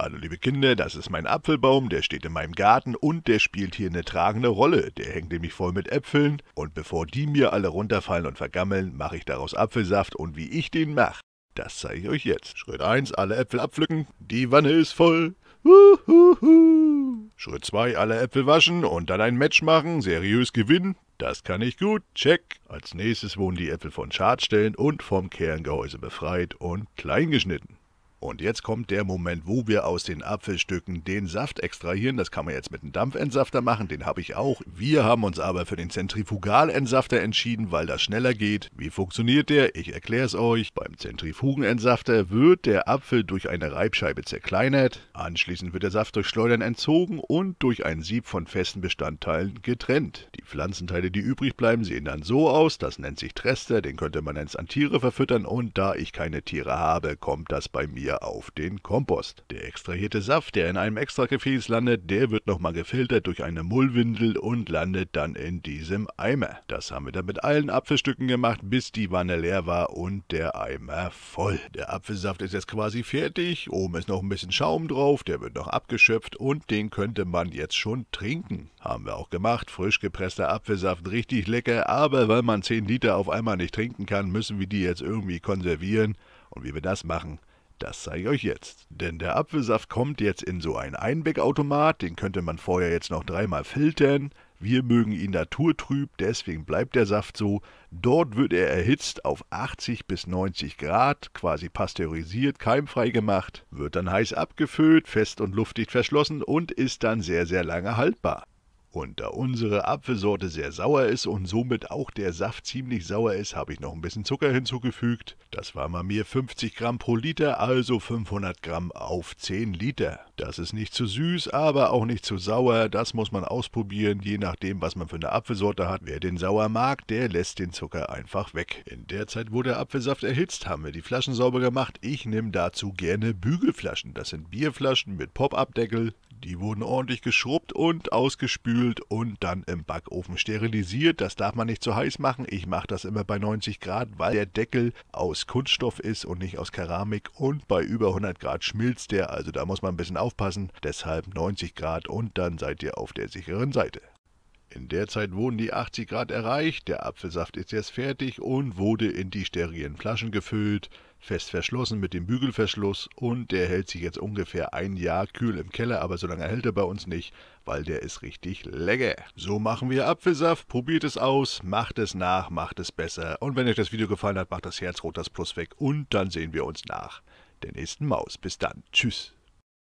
Hallo liebe Kinder, das ist mein Apfelbaum, der steht in meinem Garten und der spielt hier eine tragende Rolle. Der hängt nämlich voll mit Äpfeln und bevor die mir alle runterfallen und vergammeln, mache ich daraus Apfelsaft und wie ich den mache, das zeige ich euch jetzt. Schritt 1, alle Äpfel abpflücken, die Wanne ist voll. Uhuhu. Schritt 2, alle Äpfel waschen und dann ein Match machen, seriös gewinnen. Das kann ich gut, check. Als nächstes wurden die Äpfel von Schadstellen und vom Kerngehäuse befreit und klein geschnitten. Und jetzt kommt der Moment, wo wir aus den Apfelstücken den Saft extrahieren. Das kann man jetzt mit einem Dampfentsafter machen, den habe ich auch. Wir haben uns aber für den Zentrifugalentsafter entschieden, weil das schneller geht. Wie funktioniert der? Ich erkläre es euch. Beim Zentrifugenentsafter wird der Apfel durch eine Reibscheibe zerkleinert. Anschließend wird der Saft durch Schleudern entzogen und durch ein Sieb von festen Bestandteilen getrennt. Die Pflanzenteile, die übrig bleiben, sehen dann so aus. Das nennt sich Trester, den könnte man jetzt an Tiere verfüttern. Und da ich keine Tiere habe, kommt das bei mir wir auf den Kompost. Der extrahierte Saft, der in einem Extragefäß landet, der wird nochmal gefiltert durch eine Mullwindel und landet dann in diesem Eimer. Das haben wir dann mit allen Apfelstücken gemacht, bis die Wanne leer war und der Eimer voll. Der Apfelsaft ist jetzt quasi fertig, oben ist noch ein bisschen Schaum drauf, der wird noch abgeschöpft und den könnte man jetzt schon trinken. Haben wir auch gemacht, frisch gepresster Apfelsaft, richtig lecker, aber weil man 10 Liter auf einmal nicht trinken kann, müssen wir die jetzt irgendwie konservieren. Und wie wir das machen, das zeige ich euch jetzt. Denn der Apfelsaft kommt jetzt in so einen Einwegautomat, den könnte man vorher jetzt noch dreimal filtern. Wir mögen ihn naturtrüb, deswegen bleibt der Saft so. Dort wird er erhitzt auf 80 bis 90 Grad, quasi pasteurisiert, keimfrei gemacht, wird dann heiß abgefüllt, fest und luftdicht verschlossen und ist dann sehr, sehr lange haltbar. Und da unsere Apfelsorte sehr sauer ist und somit auch der Saft ziemlich sauer ist, habe ich noch ein bisschen Zucker hinzugefügt. Das war bei mir 50 Gramm pro Liter, also 500 Gramm auf 10 Liter. Das ist nicht zu süß, aber auch nicht zu sauer. Das muss man ausprobieren, je nachdem, was man für eine Apfelsorte hat. Wer den sauer mag, der lässt den Zucker einfach weg. In der Zeit, wo der Apfelsaft erhitzt, haben wir die Flaschen sauber gemacht. Ich nehme dazu gerne Bügelflaschen. Das sind Bierflaschen mit Pop-Up-Deckel. Die wurden ordentlich geschrubbt und ausgespült und dann im Backofen sterilisiert. Das darf man nicht zu heiß machen. Ich mache das immer bei 90 Grad, weil der Deckel aus Kunststoff ist und nicht aus Keramik. Und bei über 100 Grad schmilzt der, also da muss man ein bisschen aufpassen. Deshalb 90 Grad und dann seid ihr auf der sicheren Seite. In der Zeit wurden die 80 Grad erreicht, der Apfelsaft ist jetzt fertig und wurde in die sterilen Flaschen gefüllt fest verschlossen mit dem Bügelverschluss und der hält sich jetzt ungefähr ein Jahr kühl im Keller, aber so lange hält er bei uns nicht, weil der ist richtig lecker. So machen wir Apfelsaft, probiert es aus, macht es nach, macht es besser und wenn euch das Video gefallen hat, macht das Herz rot, das Plus weg und dann sehen wir uns nach der nächsten Maus. Bis dann, tschüss.